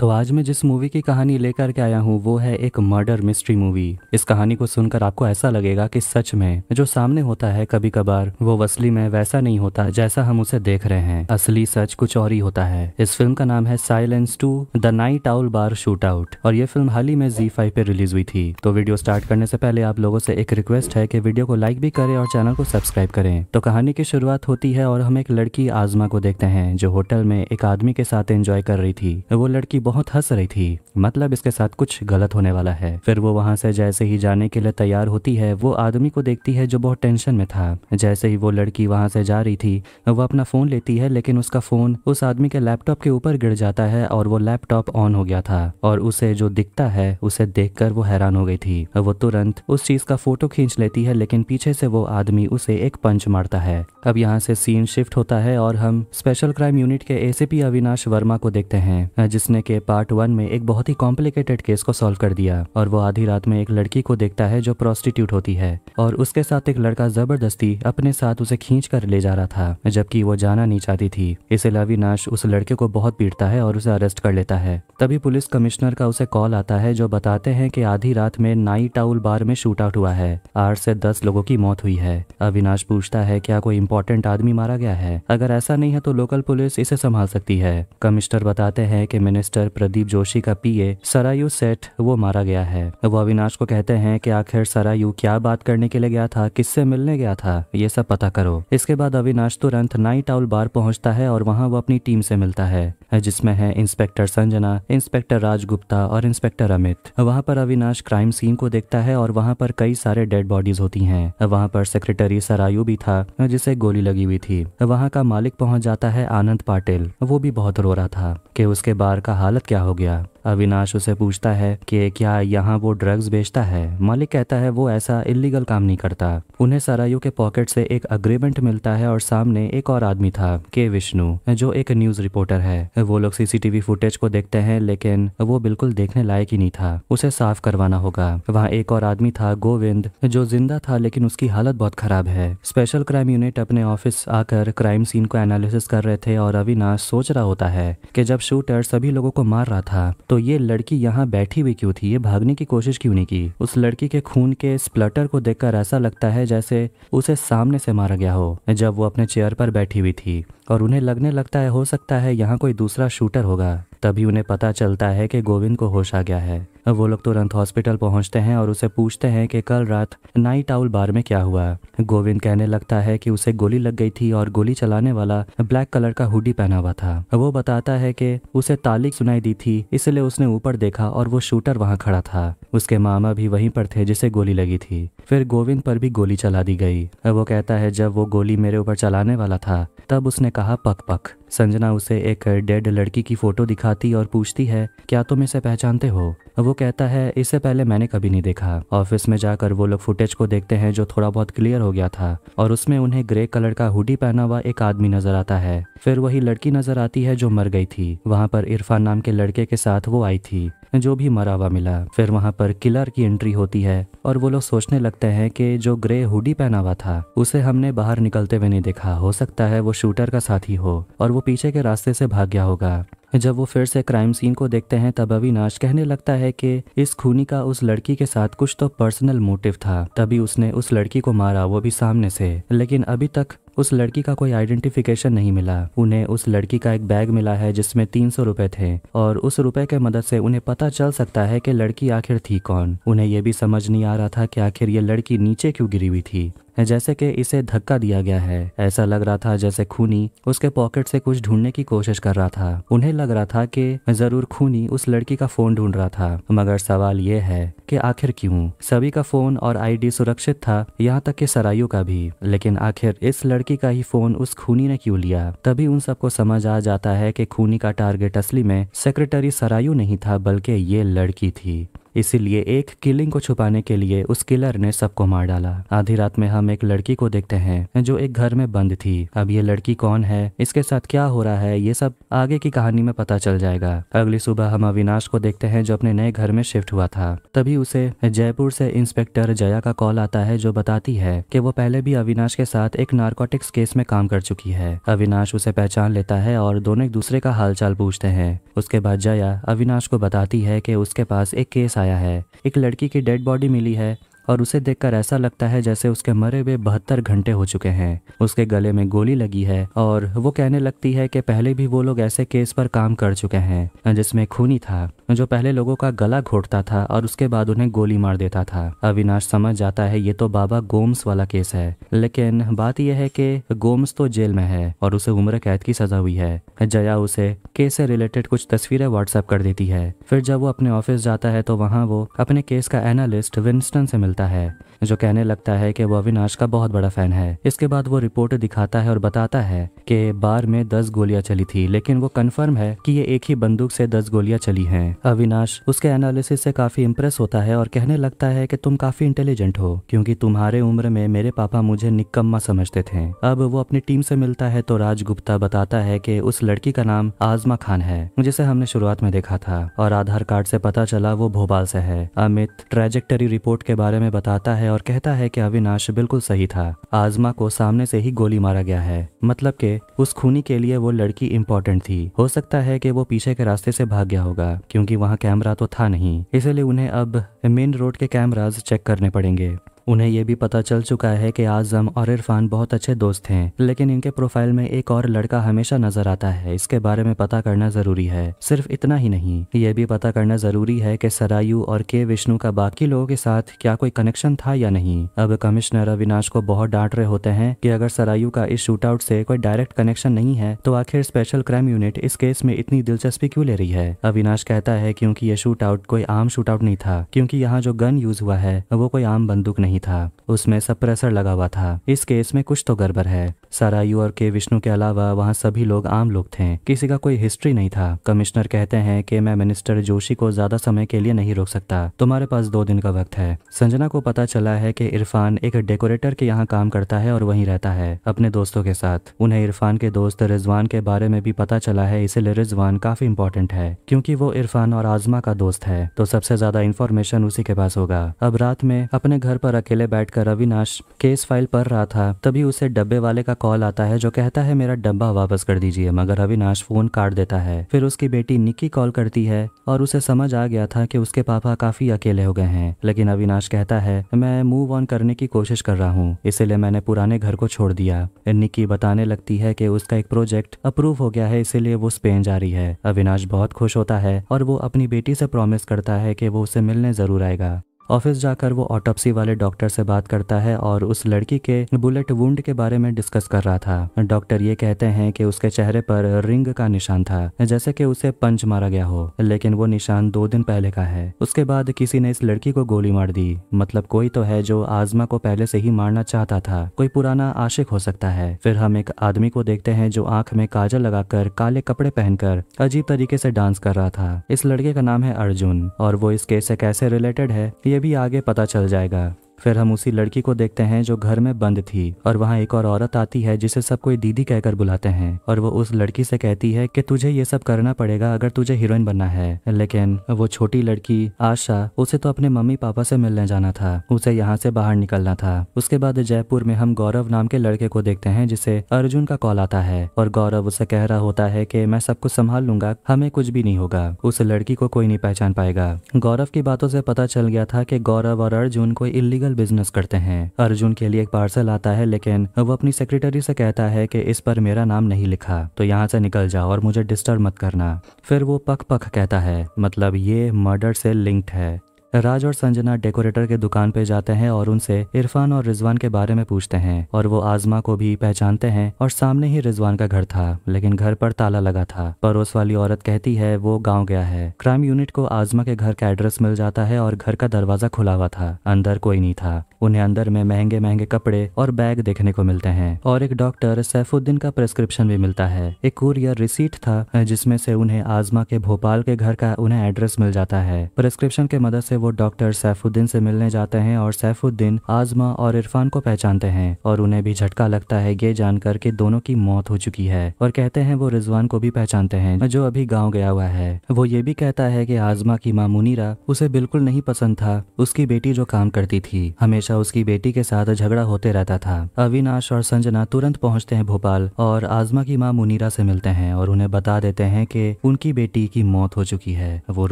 तो आज मैं जिस मूवी की कहानी लेकर के आया हूँ वो है एक मर्डर मिस्ट्री मूवी इस कहानी को सुनकर आपको ऐसा लगेगा कि सच में जो सामने होता है कभी कभार वो असली में वैसा नहीं होता जैसा हम उसे देख रहे हैं असली सच कुछ और ही होता है इस फिल्म का नाम है silence two the night owl bar shootout और ये फिल्म हाल ही में जी फाइव पे रिलीज हुई थी तो वीडियो स्टार्ट करने से पहले आप लोगों से एक रिक्वेस्ट है की वीडियो को लाइक भी करे और चैनल को सब्सक्राइब करें तो कहानी की शुरुआत होती है और हम एक लड़की आजमा को देखते हैं जो होटल में एक आदमी के साथ एंजॉय कर रही थी वो लड़की बहुत हंस रही थी मतलब इसके साथ कुछ गलत होने वाला है फिर वो वहां से जैसे ही जाने के लिए तैयार होती है वो आदमी को देखती है जो बहुत टेंशन में था जैसे ही वो लड़की वहां से जा रही थी वो अपना फोन लेती है लेकिन उसका फोन उस आदमी के लैपटॉप के ऊपर गिर जाता है और वो लैपटॉप ऑन हो गया था और उसे जो दिखता है उसे देख वो हैरान हो गई थी वो तुरंत उस चीज का फोटो खींच लेती है लेकिन पीछे से वो आदमी उसे एक पंच मारता है अब यहाँ से सीन शिफ्ट होता है और हम स्पेशल क्राइम यूनिट के एसीपी अविनाश वर्मा को देखते हैं जिसने के के पार्ट वन में एक बहुत ही कॉम्प्लिकेटेड केस को सॉल्व कर दिया और वो आधी रात में एक लड़की को देखता है जो प्रोस्टिट्यूट होती है और उसके साथ एक लड़का जबरदस्ती अपने साथ उसे खींच कर ले जा रहा था जबकि वो जाना नहीं चाहती थी इसे लविनाश उस लड़के को बहुत पीटता है और उसे अरेस्ट कर लेता है तभी पुलिस कमिश्नर का उसे कॉल आता है जो बताते हैं कि आधी रात में नाई टाउल बार में शूट आउट हुआ है आठ से दस लोगों की मौत हुई है अविनाश पूछता है क्या कोई इंपॉर्टेंट आदमी मारा गया है अगर ऐसा नहीं है तो लोकल पुलिस इसे संभाल सकती है कमिश्नर बताते हैं कि मिनिस्टर डॉक्टर प्रदीप जोशी का पीए सरायू सेठ वो मारा गया है वो अविनाश को कहते हैं कि आखिर सरायू क्या बात करने के लिए गया था किससे मिलने गया था ये सब पता करो इसके बाद अविनाश तुरंत नाइट आउल बार पहुंचता है और वहां वो अपनी टीम से मिलता है जिसमें है इंस्पेक्टर संजना इंस्पेक्टर राजगुप्ता और इंस्पेक्टर अमित वहाँ पर अविनाश क्राइम सीन को देखता है और वहाँ पर कई सारे डेड बॉडीज होती हैं वहाँ पर सेक्रेटरी सरायू भी था जिसे गोली लगी हुई थी वहाँ का मालिक पहुंच जाता है आनंद पाटिल वो भी बहुत रो रहा था कि उसके बार का हालत क्या हो गया अविनाश उसे पूछता है कि क्या यहाँ वो ड्रग्स बेचता है मालिक कहता है वो ऐसा इलीगल काम नहीं करता उन्हें सरायू के पॉकेट से एक अग्रीमेंट मिलता है और सामने एक और आदमी था के विष्णु जो एक न्यूज रिपोर्टर है वो लोग सीसीटीवी फुटेज को देखते हैं लेकिन वो बिल्कुल देखने लायक ही नहीं था उसे साफ करवाना होगा वहाँ एक और आदमी था गोविंद जो जिंदा था लेकिन उसकी हालत बहुत खराब है स्पेशल क्राइम यूनिट अपने ऑफिस आकर क्राइम सीन को एनालिसिस कर रहे थे और अविनाश सोच रहा होता है कि जब शूटर सभी लोगों को मार रहा था तो तो ये लड़की यहाँ बैठी हुई क्यों थी ये भागने की कोशिश क्यों नहीं की उस लड़की के खून के स्प्लटर को देखकर ऐसा लगता है जैसे उसे सामने से मारा गया हो जब वो अपने चेयर पर बैठी हुई थी और उन्हें लगने लगता है हो सकता है यहाँ कोई दूसरा शूटर होगा तभी उन्हें पता चलता है कि गोविंद को होश आ गया है वो लोग तुरंत हॉस्पिटल पहुंचते हैं और उसे पूछते हैं कि कल रात नाइट आउल बार में क्या हुआ गोविंद कहने लगता है कि उसे गोली लग गई थी और गोली चलाने वाला ब्लैक कलर का हुडी पहना हुआ था वो बताता है कि उसे ताली सुनाई दी थी इसलिए उसने ऊपर देखा और वो शूटर वहाँ खड़ा था उसके मामा भी वहीं पर थे जिसे गोली लगी थी फिर गोविंद पर भी गोली चला दी गई वो कहता है जब वो गोली मेरे ऊपर चलाने वाला था तब उसने कहा पक पक संजना उसे एक डेड लड़की की फोटो दिखाती और पूछती है क्या तुम इसे पहचानते हो वो कहता है इससे पहले मैंने कभी नहीं देखा ऑफिस में जाकर वो लोग फुटेज को देखते हैं जो थोड़ा बहुत क्लियर हो गया था और उसमें उन्हें ग्रे कलर का हुडी पहना हुआ एक आदमी नजर आता है फिर वही लड़की नजर आती है जो मर गई थी वहाँ पर इरफान नाम के लड़के के साथ वो आई थी जो भी मरा हुआ मिला फिर वहाँ पर किलर की एंट्री होती है और वो लोग सोचने लगते हैं कि जो ग्रे हुडी पहना हुआ था उसे हमने बाहर निकलते हुए नहीं देखा हो सकता है वो शूटर का साथी हो और वो पीछे के रास्ते से भाग गया होगा जब वो फिर से क्राइम सीन को देखते हैं तब अविनाश कहने लगता है कि इस खूनी का उस लड़की के साथ कुछ तो पर्सनल मोटिव था तभी उसने उस लड़की को मारा वो भी सामने से लेकिन अभी तक उस लड़की का कोई आइडेंटिफिकेशन नहीं मिला उन्हें उस लड़की का एक बैग मिला है जिसमें तीन सौ रुपए थे और उस रुपए के मदद से उन्हें पता चल सकता है कि लड़की आखिर थी कौन उन्हें यह भी समझ नहीं आ रहा था कि आखिर ये लड़की नीचे क्यों गिरी हुई थी जैसे कि इसे धक्का दिया गया है ऐसा लग रहा था जैसे खूनी उसके पॉकेट से कुछ ढूंढने की कोशिश कर रहा था उन्हें लग रहा था कि जरूर खूनी उस लड़की का फोन ढूंढ रहा था मगर सवाल यह है कि आखिर क्यों सभी का फोन और आईडी सुरक्षित था यहाँ तक कि सरायू का भी लेकिन आखिर इस लड़की लड़की का ही फोन उस खूनी ने क्यों लिया तभी उन सबको समझ आ जाता है कि खूनी का टारगेट असली में सेक्रेटरी सरायू नहीं था बल्कि ये लड़की थी इसीलिए एक किलिंग को छुपाने के लिए उस किलर ने सबको मार डाला आधी रात में हम एक लड़की को देखते हैं जो एक घर में बंद थी अब ये लड़की कौन है इसके साथ क्या हो रहा है ये सब आगे की कहानी में पता चल जाएगा अगली सुबह हम अविनाश को देखते हैं जो अपने नए घर में शिफ्ट हुआ था तभी उसे जयपुर से इंस्पेक्टर जया का कॉल आता है जो बताती है कि वो पहले भी अविनाश के साथ एक नार्कोटिक्स केस में काम कर चुकी है अविनाश उसे पहचान लेता है और दोनों एक दूसरे का हालचाल पूछते हैं उसके बाद जया अविनाश को बताती है कि उसके पास एक केस आया आया है एक लड़की की डेड बॉडी मिली है और उसे देखकर ऐसा लगता है जैसे उसके मरे हुए बहत्तर घंटे हो चुके हैं उसके गले में गोली लगी है और वो कहने लगती है कि पहले भी वो लोग ऐसे केस पर काम कर चुके हैं जिसमें खूनी था जो पहले लोगों का गला घोटता था और उसके बाद उन्हें गोली मार देता था अविनाश समझ जाता है ये तो बाबा गोम्स वाला केस है लेकिन बात यह है कि गोम्स तो जेल में है और उसे उम्र कैद की सजा हुई है जया उसे केस से रिलेटेड कुछ तस्वीरें व्हाट्सएप कर देती है फिर जब वो अपने ऑफिस जाता है तो वहाँ वो अपने केस का एनालिस्ट विंस्टन से मिलता निकलता है जो कहने लगता है कि वह अविनाश का बहुत बड़ा फैन है इसके बाद वो रिपोर्ट दिखाता है और बताता है के बार में दस गोलियां चली थी लेकिन वो कन्फर्म है कि ये एक ही बंदूक से दस गोलियां चली हैं अविनाश उसके एनालिसिस से काफी इम्प्रेस होता है और कहने लगता है कि तुम काफी इंटेलिजेंट हो क्योंकि तुम्हारे उम्र में मेरे पापा मुझे निकम्मा समझते थे अब वो अपनी टीम से मिलता है तो राज गुप्ता बताता है की उस लड़की का नाम आजमा खान है जिसे हमने शुरुआत में देखा था और आधार कार्ड से पता चला वो भोपाल से है अमित ट्रेजेक्टरी रिपोर्ट के बारे में बताता है और कहता है की अविनाश बिल्कुल सही था आजमा को सामने से ही गोली मारा गया है मतलब के उस खूनी के लिए वो लड़की इम्पोर्टेंट थी हो सकता है कि वो पीछे के रास्ते से भाग गया होगा क्योंकि वहाँ कैमरा तो था नहीं इसलिए उन्हें अब मेन रोड के कैमराज चेक करने पड़ेंगे उन्हें यह भी पता चल चुका है कि आजम और इरफान बहुत अच्छे दोस्त हैं लेकिन इनके प्रोफाइल में एक और लड़का हमेशा नजर आता है इसके बारे में पता करना जरूरी है सिर्फ इतना ही नहीं ये भी पता करना जरूरी है की सरायू और के विष्णु का बाकी लोगों के साथ क्या कोई कनेक्शन था या नहीं अब कमिश्नर अविनाश को बहुत डांट रहे होते हैं की अगर सरायू का इस आउट से कोई डायरेक्ट कनेक्शन नहीं है तो आखिर स्पेशल क्राइम यूनिट इस केस में इतनी दिलचस्पी क्यों ले रही है अविनाश कहता है क्योंकि शूट आउट कोई आम शूट आउट नहीं था क्योंकि यहाँ जो गन यूज हुआ है वो कोई आम बंदूक नहीं नहीं था उसमें सप्रेसर लगा हुआ था इस केस में कुछ तो गड़बड़ है सरायू और के विष्णु के अलावा वहाँ सभी लोग आम लोग थे किसी का कोई हिस्ट्री नहीं था कमिश्नर कहते हैं कि मैं मिनिस्टर जोशी को ज्यादा समय के लिए नहीं रोक सकता तुम्हारे पास दो दिन का वक्त है संजना को पता चला है की इरफान एक डेकोरेटर के यहाँ काम करता है और वही रहता है अपने दोस्तों के साथ उन्हें इरफान के दोस्त रिजवान के बारे में भी पता चला है इसलिए रिजवान काफी इम्पोर्टेंट है क्योंकि वो इरफान और आजमा का दोस्त है तो सबसे ज्यादा इन्फॉर्मेशन उसी के पास होगा अब रात में अपने घर पर अकेले बैठकर अविनाश केस फाइल पढ़ रहा था तभी उसे डब्बे वाले का कॉल आता है जो कहता है मेरा डब्बा वापस कर दीजिए मगर अविनाश फोन काट देता है फिर उसकी बेटी निक्की कॉल करती है और उसे समझ आ गया था कि उसके पापा काफी अकेले हो गए हैं लेकिन अविनाश कहता है मैं मूव ऑन करने की कोशिश कर रहा हूँ इसीलिए मैंने पुराने घर को छोड़ दिया निक्की बताने लगती है की उसका एक प्रोजेक्ट अप्रूव हो गया है इसीलिए वो स्पेन जा रही है अविनाश बहुत खुश होता है और वो अपनी बेटी से प्रॉमिस करता है कि वो उसे मिलने जरूर आएगा ऑफिस जाकर वो ऑटोपसी वाले डॉक्टर से बात करता है और उस लड़की के बुलेट वुंड के बारे में डिस्कस कर रहा था डॉक्टर ये कहते हैं कि उसके चेहरे पर रिंग का निशान था जैसे कि उसे पंच मारा गया हो लेकिन वो निशान दो दिन पहले का है उसके बाद किसी ने इस लड़की को गोली मार दी मतलब कोई तो है जो आजमा को पहले से ही मारना चाहता था कोई पुराना आशिक हो सकता है फिर हम एक आदमी को देखते हैं जो आंख में काजल लगाकर काले कपड़े पहनकर अजीब तरीके से डांस कर रहा था इस लड़के का नाम है अर्जुन और वो इस केस से कैसे रिलेटेड है ये ये भी आगे पता चल जाएगा फिर हम उसी लड़की को देखते हैं जो घर में बंद थी और वहाँ एक और औरत आती है जिसे सब कोई दीदी कहकर बुलाते हैं और वो उस लड़की से कहती है कि तुझे ये सब करना पड़ेगा अगर तुझे हीरोइन बनना है लेकिन वो छोटी लड़की आशा उसे तो अपने मम्मी पापा से मिलने जाना था उसे यहाँ से बाहर निकलना था उसके बाद जयपुर में हम गौरव नाम के लड़के को देखते हैं जिसे अर्जुन का कॉल आता है और गौरव उसे कह रहा होता है की मैं सब कुछ संभाल लूंगा हमें कुछ भी नहीं होगा उस लड़की को कोई नहीं पहचान पाएगा गौरव की बातों से पता चल गया था की गौरव और अर्जुन कोई इलीगल इलीगल बिजनेस करते हैं अर्जुन के लिए एक पार्सल आता है लेकिन वो अपनी सेक्रेटरी से कहता है कि इस पर मेरा नाम नहीं लिखा तो यहाँ से निकल जाओ और मुझे डिस्टर्ब मत करना फिर वो पख पख कहता है मतलब ये मर्डर से लिंक्ड है राज और संजना डेकोरेटर के दुकान पे जाते हैं और उनसे इरफान और रिजवान के बारे में पूछते हैं और वो आजमा को भी पहचानते हैं और सामने ही रिजवान का घर था लेकिन घर पर ताला लगा था पड़ोस वाली औरत कहती है वो गाँव गया है क्राइम यूनिट को आजमा के घर का एड्रेस मिल जाता है और घर का दरवाजा खुला हुआ था अंदर कोई नहीं था उन्हें अंदर में महंगे महंगे कपड़े और बैग देखने को मिलते हैं और एक डॉक्टर सैफुद्दीन का प्रेस्क्रिप्शन भी मिलता है एक कुरियर रिसीट था जिसमे से उन्हें आजमा के भोपाल के घर का उन्हें एड्रेस मिल जाता है प्रेस्क्रिप्शन के मदद से से वो डॉक्टर सैफुद्दीन से मिलने जाते हैं और सैफुद्दीन आजमा और इरफान को पहचानते हैं और उन्हें भी झटका लगता है ये जानकर के दोनों की मौत हो चुकी है और कहते हैं वो रिजवान को भी पहचानते हैं जो अभी गाँव गया हुआ है वो ये भी कहता है की आजमा की माँ मुनीरा उसे बिल्कुल नहीं पसंद था उसकी बेटी जो काम करती थी हमेशा उसकी बेटी के साथ झगड़ा होते रहता था अविनाश और संजना तुरंत पहुंचते हैं भोपाल और आजमा की माँ मुनीरा से मिलते हैं और उन्हें बता देते हैं कि उनकी बेटी की मौत हो चुकी है वो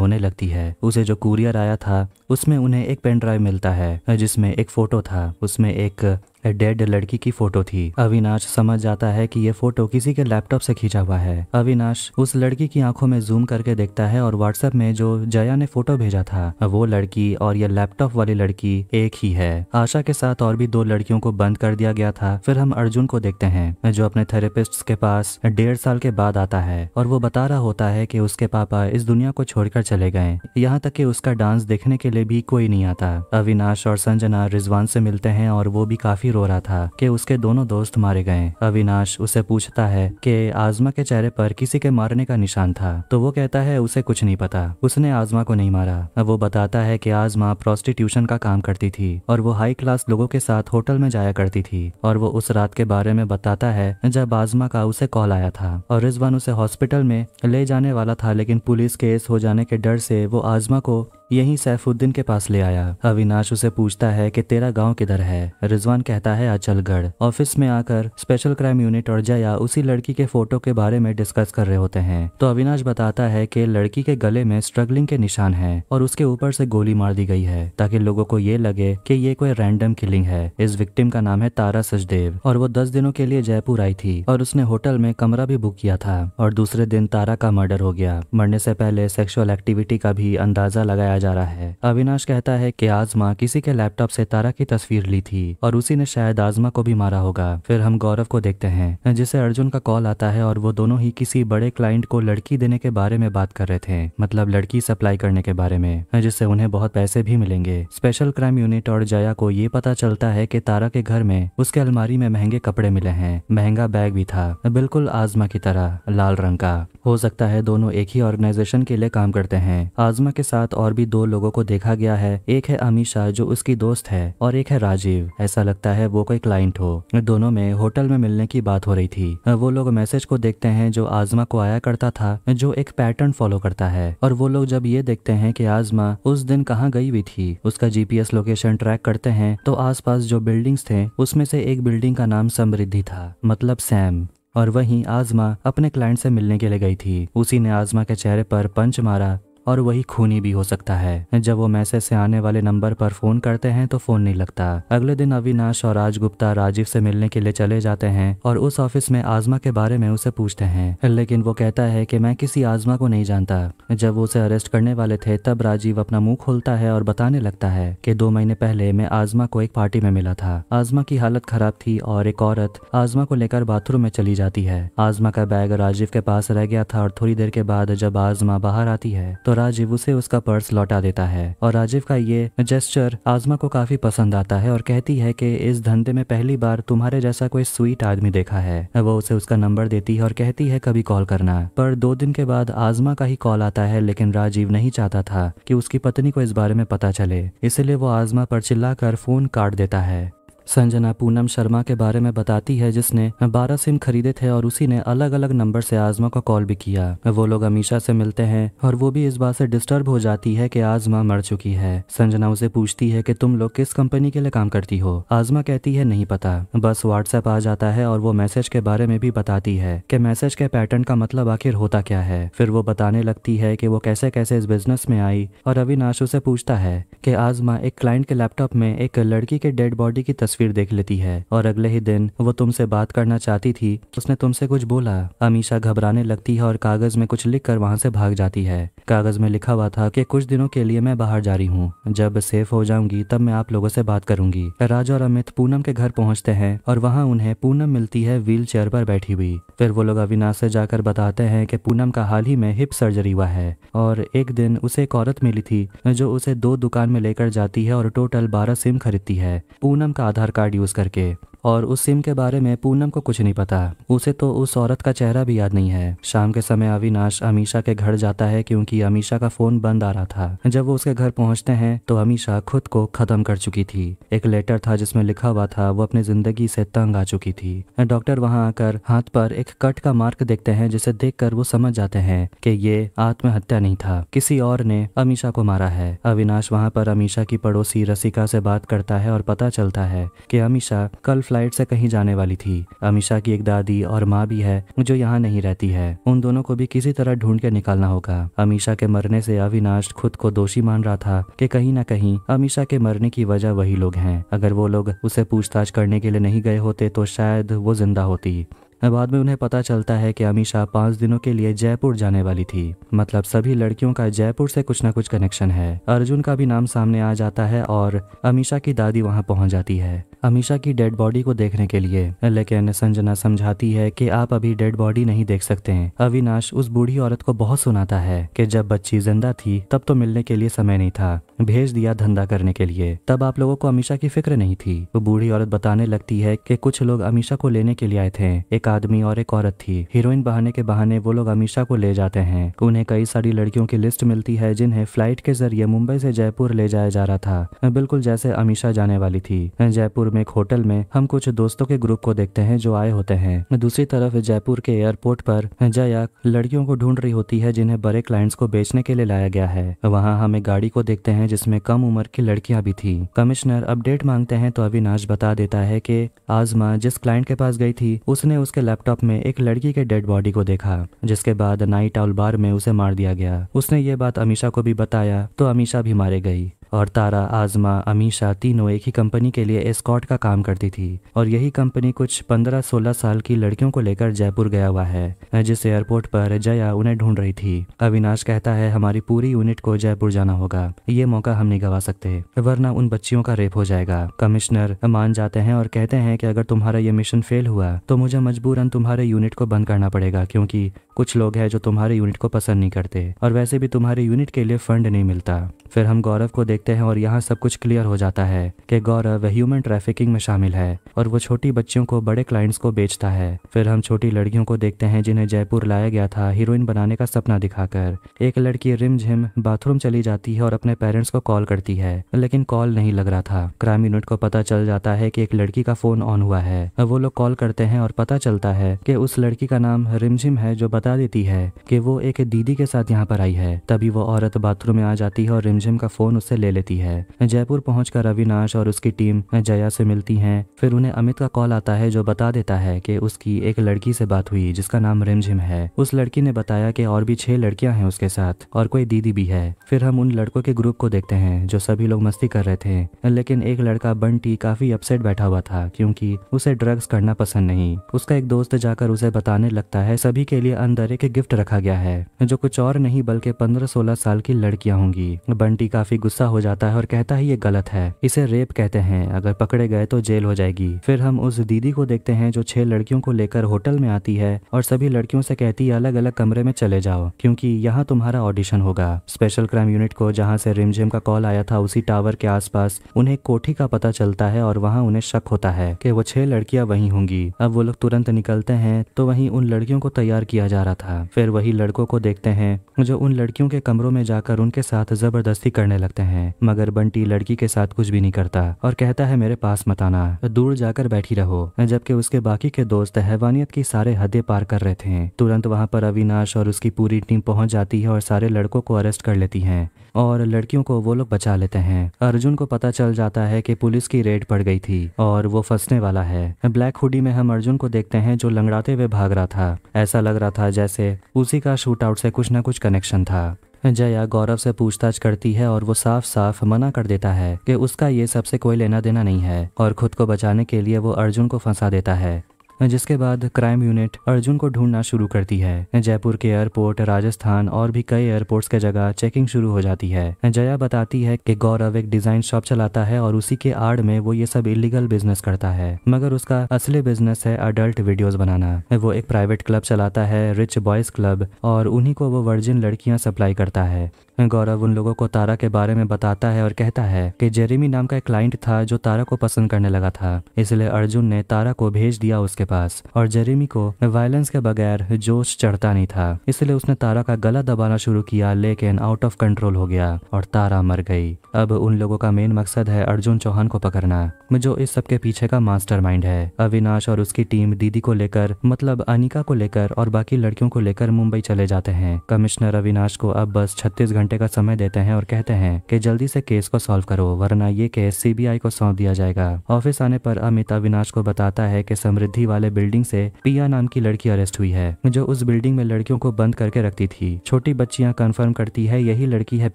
रोने लगती है उसे जो कुरियर आया था था उसमें उन्हें एक पेन ड्राइव मिलता है जिसमें एक फोटो था उसमें एक डेड लड़की की फोटो थी अविनाश समझ जाता है कि ये फोटो किसी के लैपटॉप से खींचा हुआ है अविनाश उस लड़की की आंखों में जूम करके देखता है और व्हाट्सएप में जो जया ने फोटो भेजा था वो लड़की और ये लैपटॉप वाली लड़की एक ही है आशा के साथ और भी दो लड़कियों को बंद कर दिया गया था फिर हम अर्जुन को देखते हैं जो अपने थेरेपिस्ट के पास डेढ़ साल के बाद आता है और वो बता रहा होता है की उसके पापा इस दुनिया को छोड़कर चले गए यहाँ तक की उसका डांस देखने के लिए भी कोई नहीं आता अविनाश और संजना रिजवान से मिलते हैं और वो भी काफी ही रो रहा था कि उसके दोनों दोस्त मारे गए अविनाश उसे पूछता है कि आजमा के चेहरे पर किसी के मारने का निशान था तो वो कहता है उसे कुछ नहीं पता उसने आजमा को नहीं मारा वो बताता है कि आजमा प्रोस्टिट्यूशन का काम करती थी और वो हाई क्लास लोगों के साथ होटल में जाया करती थी और वो उस रात के बारे में बताता है जब आजमा का उसे कॉल आया था और रिजवान उसे हॉस्पिटल में ले जाने वाला था लेकिन पुलिस केस हो जाने के डर से वो आजमा को यहीं सैफुद्दीन के पास ले आया अविनाश उसे पूछता है कि तेरा गांव किधर है रिजवान कहता है अचलगढ़ ऑफिस में आकर स्पेशल क्राइम यूनिट और जया उसी लड़की के फोटो के बारे में डिस्कस कर रहे होते हैं तो अविनाश बताता है कि लड़की के गले में स्ट्रगलिंग के निशान है और उसके ऊपर से गोली मार दी गई है ताकि लोगों को ये लगे कि ये कोई रैंडम किलिंग है इस विक्टिम का नाम है तारा सचदेव और वो दस दिनों के लिए जयपुर आई थी और उसने होटल में कमरा भी बुक किया था और दूसरे दिन तारा का मर्डर हो गया मरने से पहले सेक्सुअल एक्टिविटी का भी अंदाजा लगाया जा रहा है अविनाश कहता है कि आजमा किसी के लैपटॉप से तारा की तस्वीर ली थी और उसी ने शायद आजमा को भी मारा होगा फिर हम गौरव को देखते हैं जिसे अर्जुन का कॉल आता है और वो दोनों ही किसी बड़े क्लाइंट को लड़की देने के बारे में बात कर रहे थे मतलब लड़की सप्लाई करने के बारे में जिससे उन्हें बहुत पैसे भी मिलेंगे स्पेशल क्राइम यूनिट और जया को ये पता चलता है कि तारा के घर में उसके अलमारी में महंगे कपड़े मिले हैं महंगा बैग भी था बिल्कुल आजमा की तरह लाल रंग का हो सकता है दोनों एक ही ऑर्गेनाइजेशन के लिए काम करते हैं आजमा के साथ और भी दो लोगों को देखा गया है एक है अमीशा जो उसकी दोस्त है और एक है राजीव ऐसा लगता है वो कोई क्लाइंट हो दोनों में होटल में मिलने की बात हो रही थी वो लोग मैसेज को देखते हैं जो आजमा को आया करता था जो एक पैटर्न फॉलो करता है और वो लोग जब ये देखते हैं की आजमा उस दिन कहाँ गई हुई थी उसका जीपीएस लोकेशन ट्रैक करते हैं तो आस जो बिल्डिंग्स थे उसमें से एक बिल्डिंग का नाम समृद्धि था मतलब सैम और वहीं आजमा अपने क्लाइंट से मिलने के लिए गई थी उसी ने आजमा के चेहरे पर पंच मारा और वही खूनी भी हो सकता है जब वो मैसेज से आने वाले नंबर पर फोन करते हैं तो फोन नहीं लगता अगले दिन अविनाश और राज गुप्ता राजीव से मिलने के लिए चले जाते हैं और उस ऑफिस में आजमा के बारे में उसे पूछते हैं लेकिन वो कहता है की मैं किसी आजमा को नहीं जानता जब वो उसे अरेस्ट करने वाले थे तब राजीव अपना मुंह खोलता है और बताने लगता है की दो महीने पहले मैं आजमा को एक पार्टी में मिला था आजमा की हालत खराब थी और एक औरत आजमा को लेकर बाथरूम में चली जाती है आजमा का बैग राजीव के पास रह गया था और थोड़ी देर के बाद जब आजमा बाहर आती है तो राजीव उसे उसका पर्स लौटा देता है और राजीव का ये जेस्टर आजमा को काफी पसंद आता है और कहती है कि इस धंधे में पहली बार तुम्हारे जैसा कोई स्वीट आदमी देखा है वो उसे उसका नंबर देती है और कहती है कभी कॉल करना पर दो दिन के बाद आजमा का ही कॉल आता है लेकिन राजीव नहीं चाहता था की उसकी पत्नी को इस बारे में पता चले इसलिए वो आजमा पर चिल्ला फोन काट देता है संजना पूनम शर्मा के बारे में बताती है जिसने बारह सिम खरीदे थे और उसी ने अलग अलग नंबर से आजमा को कॉल भी किया वो लोग अमीशा से मिलते हैं और वो भी इस बात से डिस्टर्ब हो जाती है कि आजमा मर चुकी है संजना उसे पूछती है कि तुम लोग किस कंपनी के लिए काम करती हो आजमा कहती है नहीं पता बस व्हाट्सएप आ जाता है और वो मैसेज के बारे में भी बताती है की मैसेज के पैटर्न का मतलब आखिर होता क्या है फिर वो बताने लगती है कि वो कैसे कैसे इस बिजनेस में आई और अविनाश उसे पूछता है कि आजमा एक क्लाइंट के लैपटॉप में एक लड़की के डेड बॉडी की तस्वीर तस्वीर देख लेती है और अगले ही दिन वो तुमसे बात करना चाहती थी उसने तुमसे कुछ बोला अमीशा घबराने लगती है और कागज में कुछ लिख कर वहाँ से भाग जाती है कागज में लिखा हुआ था कि कुछ दिनों के लिए मैं बाहर जा रही हूँ जब सेफ हो जाऊंगी तब मैं आप लोगों से बात करूंगी राज और अमित पूनम के घर पहुंचते हैं और वहाँ उन्हें पूनम मिलती है व्हील चेयर पर बैठी हुई फिर वो लोग अविनाश से जाकर बताते हैं की पूनम का हाल ही में हिप सर्जरी हुआ है और एक दिन उसे एक औरत मिली थी जो उसे दो दुकान में लेकर जाती है और टोटल बारह सिम खरीदती है पूनम का आधार कार्ड यूज़ करके और उस सिम के बारे में पूनम को कुछ नहीं पता उसे तो उस औरत का चेहरा भी याद नहीं है शाम के समय अविनाश अमीशा के घर जाता है क्योंकि अमीशा का फोन बंद आ रहा था जब वो उसके घर पहुंचते हैं तो अमीशा खुद को खत्म कर चुकी थी एक लेटर था जिसमें लिखा हुआ था वो अपनी जिंदगी से तंग आ चुकी थी डॉक्टर वहां आकर हाथ पर एक कट का मार्क देखते हैं जिसे देख वो समझ जाते हैं की ये आत्महत्या नहीं था किसी और ने अमीशा को मारा है अविनाश वहाँ पर अमीशा की पड़ोसी रसिका से बात करता है और पता चलता है की अमीशा कल फ्लाइट से कहीं जाने वाली थी अमीशा की एक दादी और माँ भी है जो यहाँ नहीं रहती है उन दोनों को भी किसी तरह ढूंढ के निकालना होगा अमीशा के मरने से अविनाश खुद को दोषी मान रहा था कि कहीं ना कहीं अमीशा के मरने की वजह वही लोग हैं अगर वो लोग उसे पूछताछ करने के लिए नहीं गए होते तो शायद वो जिंदा होती बाद में उन्हें पता चलता है कि अमीषा पांच दिनों के लिए जयपुर जाने वाली थी मतलब सभी लड़कियों का जयपुर से कुछ ना कुछ कनेक्शन है अर्जुन का भी नाम सामने आ जाता है और अमीषा की दादी वहाँ पहुंच जाती है अमीषा की डेड बॉडी को देखने के लिए लेकिन संजना समझाती है कि आप अभी डेड बॉडी नहीं देख सकते हैं अविनाश उस बूढ़ी औरत को बहुत सुनाता है कि जब बच्ची जिंदा थी तब तो मिलने के लिए समय नहीं था भेज दिया धंधा करने के लिए तब आप लोगों को अमीषा की फिक्र नहीं थी वो बूढ़ी औरत बताने लगती है कि कुछ लोग अमीषा को लेने के लिए आए थे एक आदमी और एक औरत थी हीरोइन बहाने के बहाने वो लोग अमीशा को ले जाते हैं उन्हें कई सारी लड़कियों की लिस्ट मिलती है जिन्हें फ्लाइट के जरिए मुंबई से जयपुर ले जाया जा रहा था बिल्कुल जैसे अमीशा जाने वाली थी जयपुर में एक होटल में हम कुछ दोस्तों के ग्रुप को देखते हैं जो आए होते हैं दूसरी तरफ जयपुर के एयरपोर्ट पर जया लड़कियों को ढूंढ रही होती है जिन्हें बड़े क्लाइंट्स को बेचने के लिए लाया गया है वहाँ हम एक गाड़ी को देखते हैं जिसमें कम उम्र की लड़कियां भी थी कमिश्नर अपडेट मांगते हैं तो अविनाश बता देता है कि आजमा जिस क्लाइंट के पास गई थी उसने उसके के लैपटॉप में एक लड़की के डेड बॉडी को देखा जिसके बाद नाइट आउल बार में उसे मार दिया गया उसने ये बात अमीशा को भी बताया तो अमीशा भी मारे गई और तारा आजमा अमीशा तीनों एक ही कंपनी के लिए एस्कॉट का काम करती थी और यही कंपनी कुछ पंद्रह सोलह साल की लड़कियों को लेकर जयपुर गया हुआ है जिस एयरपोर्ट पर जया उन्हें ढूंढ रही थी अविनाश कहता है हमारी पूरी यूनिट को जयपुर जाना होगा ये मौका हम नहीं गवा सकते वरना उन बच्चियों का रेप हो जाएगा कमिश्नर मान जाते हैं और कहते हैं कि अगर तुम्हारा ये मिशन फेल हुआ तो मुझे मजबूरन तुम्हारे यूनिट को बंद करना पड़ेगा क्योंकि कुछ लोग हैं जो तुम्हारे यूनिट को पसंद नहीं करते और वैसे भी तुम्हारे यूनिट के लिए फंड नहीं मिलता फिर हम गौरव को देखते हैं और यहाँ सब कुछ क्लियर हो जाता है कि गौरव ह्यूमन ट्रैफिकिंग में शामिल है और वो छोटी बच्चियों को बड़े क्लाइंट्स को बेचता है फिर हम छोटी लड़कियों को देखते हैं जिन्हें जयपुर लाया गया था हीरोइन बनाने का सपना दिखाकर एक लड़की रिम झिम बाथरूम चली जाती है और अपने पेरेंट्स को कॉल करती है लेकिन कॉल नहीं लग रहा था क्राइम यूनिट को पता चल जाता है की एक लड़की का फोन ऑन हुआ है वो लोग कॉल करते हैं और पता चलता है की उस लड़की का नाम रिमझिम है जो बता बता देती है कि वो एक दीदी के साथ यहाँ पर आई है तभी वो औरत बाथरूम में आ जाती है और रिमझिम का फोन उससे ले लेती है जयपुर पहुँच कर अविनाश और उसकी टीम जया से मिलती है फिर उन्हें अमित का कॉल आता है जो बता देता है की उसकी एक लड़की से बात हुई जिसका नाम रिमझिम है उस लड़की ने बताया की और भी छह लड़कियां हैं उसके साथ और कोई दीदी भी है फिर हम उन लड़कों के ग्रुप को देखते हैं जो सभी लोग मस्ती कर रहे थे लेकिन एक लड़का बंटी काफी अपसेट बैठा हुआ था क्योंकि उसे ड्रग्स करना पसंद नहीं उसका एक दोस्त जाकर उसे बताने लगता है सभी के लिए अंदर एक गिफ्ट रखा गया है जो कुछ और नहीं बल्कि पंद्रह सोलह साल की लड़कियां होंगी बंटी काफी गुस्सा हो जाता है और कहता है ये गलत है इसे रेप कहते हैं अगर पकड़े गए तो जेल हो जाएगी फिर हम उस दीदी को देखते हैं जो छह लड़कियों को लेकर होटल में आती है और सभी लड़कियों से कहती है अलग अलग कमरे में चले जाओ क्योंकि यहाँ तुम्हारा ऑडिशन होगा स्पेशल क्राइम यूनिट को जहाँ से रिमझिम का कॉल आया था उसी टावर के आसपास उन्हें कोठी का पता चलता है और वहाँ उन्हें शक होता है की वो छह लड़कियाँ वही होंगी अब वो लोग तुरंत निकलते हैं तो वही उन लड़कियों को तैयार किया जा जा रहा था फिर वही लड़कों को देखते हैं जो उन लड़कियों के कमरों में जाकर उनके साथ जबरदस्ती करने लगते हैं मगर बंटी लड़की के साथ कुछ भी नहीं करता और कहता है मेरे पास मत आना दूर जाकर बैठी रहो जबकि उसके बाकी के दोस्त हैवानियत की सारे हदें पार कर रहे थे तुरंत वहाँ पर अविनाश और उसकी पूरी टीम पहुँच जाती है और सारे लड़कों को अरेस्ट कर लेती है और लड़कियों को वो लोग बचा लेते हैं अर्जुन को पता चल जाता है कि पुलिस की रेड पड़ गई थी और वो फंसने वाला है ब्लैक हुडी में हम अर्जुन को देखते हैं जो लंगड़ाते हुए भाग रहा था ऐसा लग रहा था जैसे उसी का शूट आउट से कुछ ना कुछ कनेक्शन था जया गौरव से पूछताछ करती है और वो साफ साफ मना कर देता है कि उसका ये सबसे कोई लेना देना नहीं है और खुद को बचाने के लिए वो अर्जुन को फंसा देता है जिसके बाद क्राइम यूनिट अर्जुन को ढूंढना शुरू करती है जयपुर के एयरपोर्ट राजस्थान और भी कई एयरपोर्ट्स के जगह चेकिंग शुरू हो जाती है जया बताती है कि गौरव एक डिजाइन शॉप चलाता है और उसी के आड़ में वो ये सब इलीगल बिजनेस करता है मगर उसका असली बिजनेस है अडल्ट वीडियो बनाना वो एक प्राइवेट क्लब चलाता है रिच बॉयज क्लब और उन्हीं को वो वर्जिन लड़कियां सप्लाई करता है गौरव उन लोगों को तारा के बारे में बताता है और कहता है कि जेरेमी नाम का एक क्लाइंट था जो तारा को पसंद करने लगा था इसलिए अर्जुन ने तारा को भेज दिया उसके पास और जेरेमी को वायलेंस के बगैर जोश चढ़ता नहीं था इसलिए उसने तारा का गला दबाना शुरू किया लेकिन आउट ऑफ कंट्रोल हो गया और तारा मर गई अब उन लोगों का मेन मकसद है अर्जुन चौहान को पकड़ना जो इस सबके पीछे का मास्टर है अविनाश और उसकी टीम दीदी को लेकर मतलब अनिका को लेकर और बाकी लड़कियों को लेकर मुंबई चले जाते हैं कमिश्नर अविनाश को अब बस छत्तीस घंटे का समय देते हैं और कहते हैं कि जल्दी से केस को सॉल्व करो वरना ये केस सीबीआई को सौंप दिया जाएगा ऑफिस आने पर अमित अविनाश को बताता है कि समृद्धि वाले वाले बिल्डिंग से पिया नाम की लड़की अरेस्ट हुई है जो उस बिल्डिंग में लड़कियों को बंद करके रखती थी छोटी बच्चियां कंफर्म करती है यही लड़की है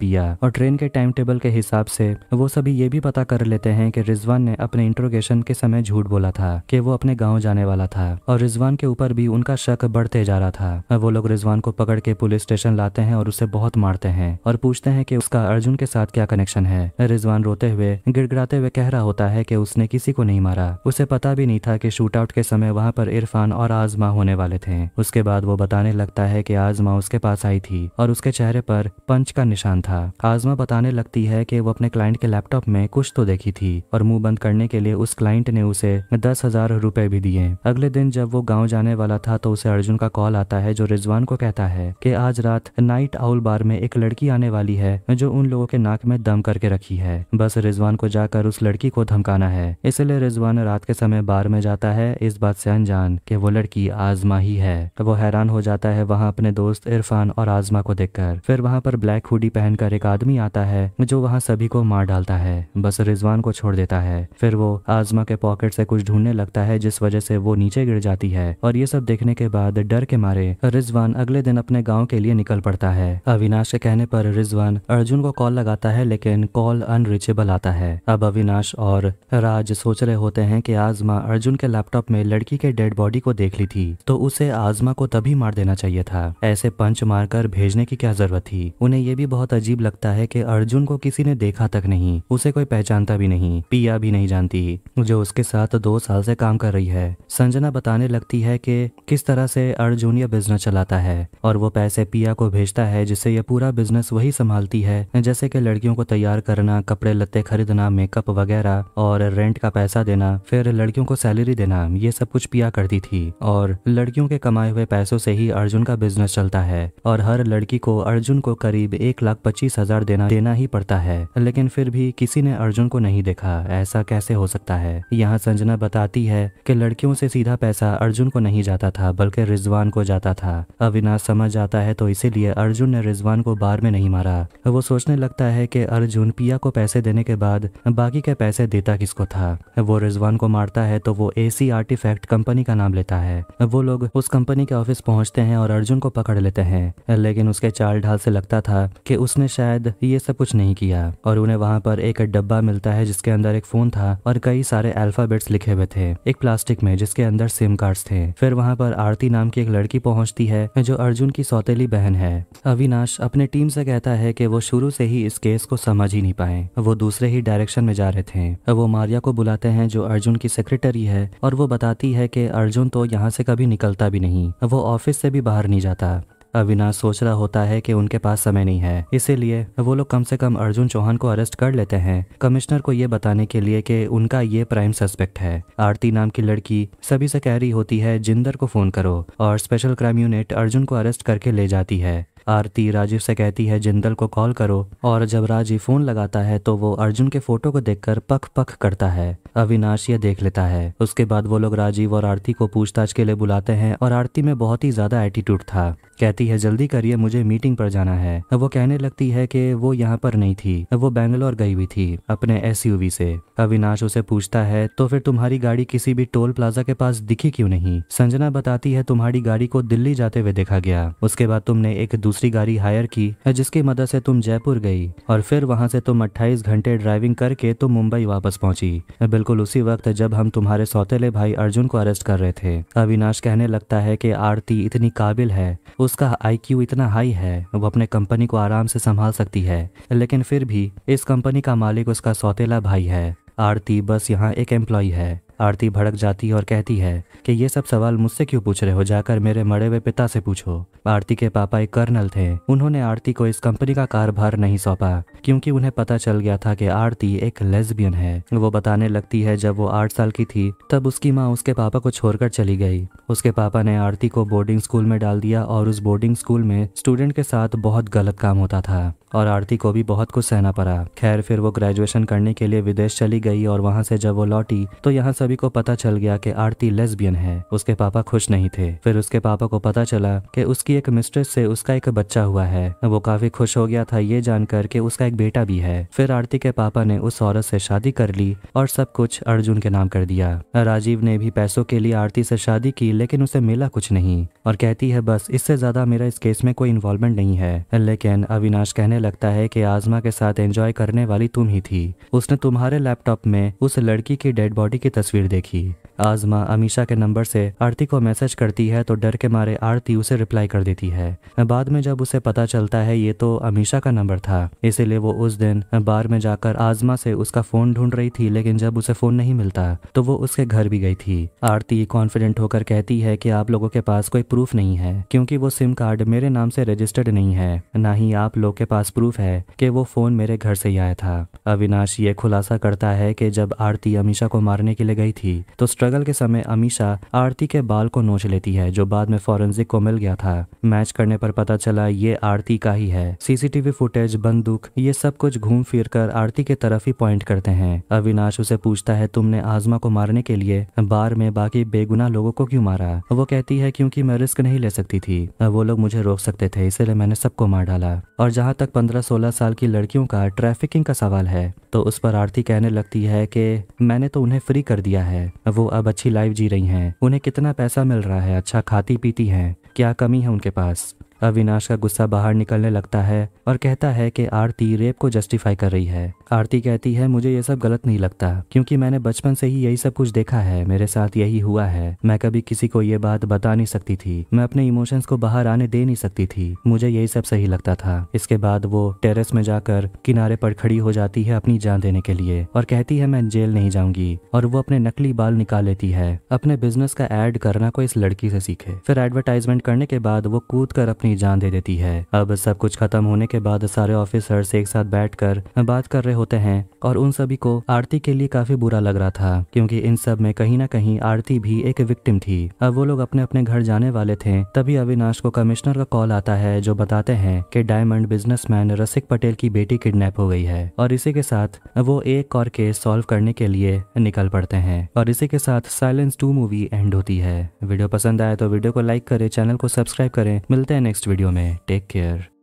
पिया और ट्रेन के टाइम टेबल के हिसाब से वो सभी ये भी पता कर लेते हैं कि रिजवान ने अपने इंट्रोगेशन के समय झूठ बोला था कि वो अपने गाँव जाने वाला था और रिजवान के ऊपर भी उनका शक बढ़ते जा रहा था वो लोग रिजवान को पकड़ के पुलिस स्टेशन लाते हैं और उसे बहुत मारते हैं और पूछते हैं की उसका अर्जुन के साथ क्या कनेक्शन है रिजवान रोते हुए गिड़गड़ाते हुए कह रहा होता है कि उसने किसी को नहीं मारा उसे पता भी नहीं था कि आउट के समय में वहाँ पर इरफान और आजमा होने वाले थे उसके बाद वो बताने लगता है कि आजमा उसके पास आई थी और उसके चेहरे पर पंच का निशान था आजमा बताने लगती है कि वो अपने क्लाइंट के लैपटॉप में कुछ तो देखी थी और मुंह बंद करने के लिए उस क्लाइंट ने उसे दस हजार रूपए भी दिए अगले दिन जब वो गाँव जाने वाला था तो उसे अर्जुन का कॉल आता है जो रिजवान को कहता है कि आज रात नाइट आउल बार में एक लड़की आने वाली है जो उन लोगों के नाक में दम करके रखी है बस रिजवान को जाकर उस लड़की को धमकाना है इसलिए रिजवान रात के समय बार में जाता है इस बात बात से अनजान कि वो लड़की आजमा ही है वो हैरान हो जाता है वहाँ अपने दोस्त इरफान और आजमा को देखकर फिर वहाँ पर ब्लैक हुडी पहनकर एक आदमी आता है जो वहाँ सभी को मार डालता है बस रिजवान को छोड़ देता है फिर वो आजमा के पॉकेट से कुछ ढूंढने लगता है जिस वजह से वो नीचे गिर जाती है और ये सब देखने के बाद डर के मारे रिजवान अगले दिन अपने गाँव के लिए निकल पड़ता है अविनाश के कहने पर रिजवान अर्जुन को कॉल लगाता है लेकिन कॉल अनरीचेबल आता है अब अविनाश और राज सोच रहे होते हैं कि आजमा अर्जुन के लैपटॉप में लड़की लड़की के डेड बॉडी को देख ली थी तो उसे आजमा को तभी मार देना चाहिए था ऐसे पंच मारकर भेजने की क्या जरूरत थी उन्हें यह भी बहुत अजीब लगता है कि अर्जुन को किसी ने देखा तक नहीं उसे कोई पहचानता भी नहीं पिया भी नहीं जानती जो उसके साथ दो साल से काम कर रही है संजना बताने लगती है कि किस तरह से अर्जुन यह बिजनेस चलाता है और वो पैसे पिया को भेजता है जिससे यह पूरा बिजनेस वही संभालती है जैसे की लड़कियों को तैयार करना कपड़े लत्ते खरीदना मेकअप वगैरह और रेंट का पैसा देना फिर लड़कियों को सैलरी देना ये सब कुछ पिया करती थी और लड़कियों के कमाए हुए पैसों से ही अर्जुन का बिजनेस चलता है और हर लड़की को अर्जुन को करीब एक लाख पच्चीस हजार देना देना ही पड़ता है लेकिन फिर भी किसी ने अर्जुन को नहीं देखा ऐसा कैसे हो सकता है यहाँ संजना बताती है कि लड़कियों से सीधा पैसा अर्जुन को नहीं जाता था बल्कि रिजवान को जाता था अविनाश समझ जाता है तो इसीलिए अर्जुन ने रिजवान को बार में नहीं मारा वो सोचने लगता है कि अर्जुन पिया को पैसे देने के बाद बाकी के पैसे देता किसको था वो रिजवान को मारता है तो वो एसी आर्टिफैक्ट डायरेक्ट कंपनी का नाम लेता है वो लोग उस कंपनी के ऑफिस पहुंचते हैं और अर्जुन को पकड़ लेते हैं लेकिन उसके चाल ढाल से लगता था कि उसने शायद ये सब कुछ नहीं किया और उन्हें वहां पर एक डब्बा मिलता है जिसके अंदर एक फोन था और कई सारे अल्फाबेट्स लिखे हुए थे एक प्लास्टिक में जिसके अंदर सिम कार्ड थे फिर वहां पर आरती नाम की एक लड़की पहुंचती है जो अर्जुन की सौतेली बहन है अविनाश अपने टीम से कहता है कि वो शुरू से ही इस केस को समझ ही नहीं पाए वो दूसरे ही डायरेक्शन में जा रहे थे वो मारिया को बुलाते हैं जो अर्जुन की सेक्रेटरी है और वो बताती है कि अर्जुन तो यहाँ से कभी निकलता भी नहीं वो ऑफिस से भी बाहर नहीं जाता अविनाश सोच रहा होता है कि उनके पास समय नहीं है इसीलिए वो लोग कम से कम अर्जुन चौहान को अरेस्ट कर लेते हैं कमिश्नर को ये बताने के लिए कि उनका ये प्राइम सस्पेक्ट है आरती नाम की लड़की सभी से कह रही होती है जिंदर को फोन करो और स्पेशल क्राइम यूनिट अर्जुन को अरेस्ट करके ले जाती है आरती राजीव से कहती है जिंदल को कॉल करो और जब राजीव फोन लगाता है तो वो अर्जुन के फोटो को देखकर पख पख करता है अविनाश ये देख लेता है उसके बाद वो लोग राजीव और आरती को पूछताछ के लिए बुलाते हैं और आरती में बहुत ही ज्यादा एटीट्यूड था कहती है जल्दी करिए मुझे मीटिंग पर जाना है वो कहने लगती है कि वो यहाँ पर नहीं थी वो बैंगलोर गई हुई थी अपने एसयूवी से अविनाश उसे पूछता है तो फिर तुम्हारी गाड़ी किसी भी टोल प्लाजा के पास दिखी क्यों नहीं संजना बताती है तुम्हारी गाड़ी को दिल्ली जाते हुए देखा गया उसके बाद तुमने एक दूसरे दूसरी गाड़ी हायर की जिसकी मदद से तुम जयपुर गई और फिर वहाँ से तुम 28 घंटे ड्राइविंग करके तुम मुंबई वापस पहुंची बिल्कुल उसी वक्त जब हम तुम्हारे सौतेले भाई अर्जुन को अरेस्ट कर रहे थे अविनाश कहने लगता है कि आरती इतनी काबिल है उसका आईक्यू इतना हाई है वो अपने कंपनी को आराम से संभाल सकती है लेकिन फिर भी इस कंपनी का मालिक उसका सौतेला भाई है आरती बस यहाँ एक एम्प्लॉय है आरती भड़क जाती है और कहती है कि ये सब सवाल मुझसे क्यों पूछ रहे हो जाकर मेरे मरे हुए पिता से पूछो आरती के पापा एक कर्नल थे उन्होंने आरती को इस कंपनी का कारभार नहीं सौंपा क्योंकि उन्हें पता चल गया था कि आरती एक लेस्बियन है वो बताने लगती है जब वो आठ साल की थी तब उसकी माँ उसके पापा को छोड़कर चली गई उसके पापा ने आरती को बोर्डिंग स्कूल में डाल दिया और उस बोर्डिंग स्कूल में स्टूडेंट के साथ बहुत गलत काम होता था और आरती को भी बहुत कुछ सहना पड़ा खैर फिर वो ग्रेजुएशन करने के लिए विदेश चली गई और वहाँ से जब वो लौटी तो यहाँ सभी को पता चल गया कि आरती लेस्बियन है उसके पापा खुश नहीं थे फिर उसके पापा को पता चला कि उसकी एक मिस्ट्रेस से उसका एक बच्चा हुआ है वो काफी खुश हो गया था ये जानकर कि उसका एक बेटा भी है फिर आरती के पापा ने उस औरत से शादी कर ली और सब कुछ अर्जुन के नाम कर दिया राजीव ने भी पैसों के लिए आरती से शादी की लेकिन उसे मिला कुछ नहीं और कहती है बस इससे ज्यादा मेरा इस केस में कोई इन्वॉल्वमेंट नहीं है लेकिन अविनाश कहने लगता है की आजमा के साथ एंजॉय करने वाली तुम ही थी उसने तुम्हारे लैपटॉप में उस लड़की की डेड बॉडी की तस्वीर तस्वीर देखी आजमा अमीशा के नंबर से आरती को मैसेज करती है तो डर के मारे आरती उसे रिप्लाई कर देती है बाद में जब उसे पता चलता है ये तो अमीशा का नंबर था इसीलिए वो उस दिन बार में जाकर आजमा से उसका फोन ढूंढ रही थी लेकिन जब उसे फोन नहीं मिलता तो वो उसके घर भी गई थी आरती कॉन्फिडेंट होकर कहती है की आप लोगों के पास कोई प्रूफ नहीं है क्यूँकी वो सिम कार्ड मेरे नाम से रजिस्टर्ड नहीं है ना ही आप लोग के पास प्रूफ है की वो फोन मेरे घर से ही आया था अविनाश ये खुलासा करता है की जब आरती अमीशा को मारने के लिए गई थी तो स्ट्रगल के समय अमीशा आरती के बाल को नोच लेती है जो बाद में फॉरेंसिक को मिल गया था मैच करने पर पता चला ये आरती का ही है सीसीटीवी फुटेज बंदूक ये सब कुछ घूम फिर कर आरती के तरफ ही पॉइंट करते हैं अविनाश उसे पूछता है तुमने आजमा को मारने के लिए बार में बाकी बेगुना लोगों को क्यों मारा वो कहती है क्योंकि मैं रिस्क नहीं ले सकती थी वो लोग मुझे रोक सकते थे इसलिए मैंने सबको मार डाला और जहाँ तक पंद्रह सोलह साल की लड़कियों का ट्रैफिकिंग का सवाल है तो उस पर आरती कहने लगती है कि मैंने तो उन्हें फ्री कर दिया है वो अब अच्छी लाइफ जी रही हैं उन्हें कितना पैसा मिल रहा है अच्छा खाती पीती हैं क्या कमी है उनके पास अविनाश का गुस्सा बाहर निकलने लगता है और कहता है कि आरती रेप को जस्टिफाई कर रही है आरती कहती है मुझे ये सब गलत नहीं लगता क्योंकि मैंने बचपन से ही यही सब कुछ देखा है मेरे साथ यही हुआ है मैं कभी किसी को ये बात बता नहीं सकती थी मैं अपने इमोशंस को बाहर आने दे नहीं सकती थी मुझे यही सब सही लगता था इसके बाद वो टेरेस में जाकर किनारे पर खड़ी हो जाती है अपनी जान देने के लिए और कहती है मैं जेल नहीं जाऊंगी और वो अपने नकली बाल निकाल लेती है अपने बिजनेस का एड करना को इस लड़की से सीखे फिर एडवर्टाइजमेंट करने के बाद वो कूद कर अपने अपनी जान दे देती है अब सब कुछ खत्म होने के बाद सारे ऑफिसर्स एक साथ बैठ कर बात कर रहे होते हैं और उन सभी को आरती के लिए काफी बुरा लग रहा था क्योंकि इन सब में कहीं ना कहीं आरती भी एक विक्टिम थी अब वो लोग अपने अपने घर जाने वाले थे तभी अविनाश को कमिश्नर का कॉल आता है जो बताते हैं कि डायमंड बिजनेसमैन रसिक पटेल की बेटी किडनैप हो गई है और इसी के साथ वो एक और केस सॉल्व करने के लिए निकल पड़ते हैं और इसी के साथ साइलेंस टू मूवी एंड होती है वीडियो पसंद आए तो वीडियो को लाइक करे चैनल को सब्सक्राइब करें मिलते हैं नेक्स्ट वीडियो में टेक केयर